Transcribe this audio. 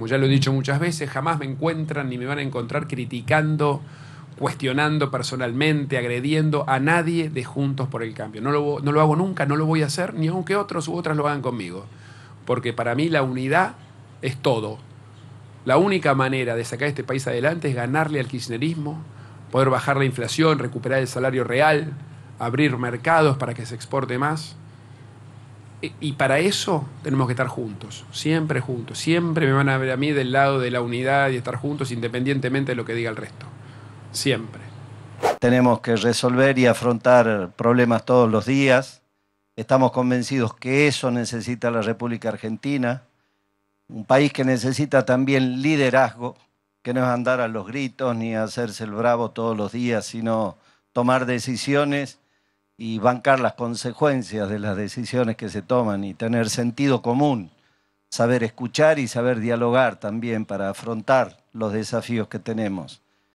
Como ya lo he dicho muchas veces, jamás me encuentran ni me van a encontrar criticando, cuestionando personalmente, agrediendo a nadie de Juntos por el Cambio. No lo, hago nunca, no lo voy a hacer, ni aunque otros u otras lo hagan conmigo. Porque para mí la unidad es todo. La única manera de sacar este país adelante es ganarle al kirchnerismo, poder bajar la inflación, recuperar el salario real, abrir mercados para que se exporte más y para eso tenemos que estar juntos, siempre juntos. Siempre me van a ver a mí del lado de la unidad y estar juntos independientemente de lo que diga el resto. Siempre. Tenemos que resolver y afrontar problemas todos los días. Estamos convencidos que eso necesita la República Argentina, un país que necesita también liderazgo, que no es andar a los gritos ni hacerse el bravo todos los días, sino tomar decisiones y bancar las consecuencias de las decisiones que se toman y tener sentido común, saber escuchar y saber dialogar también para afrontar los desafíos que tenemos.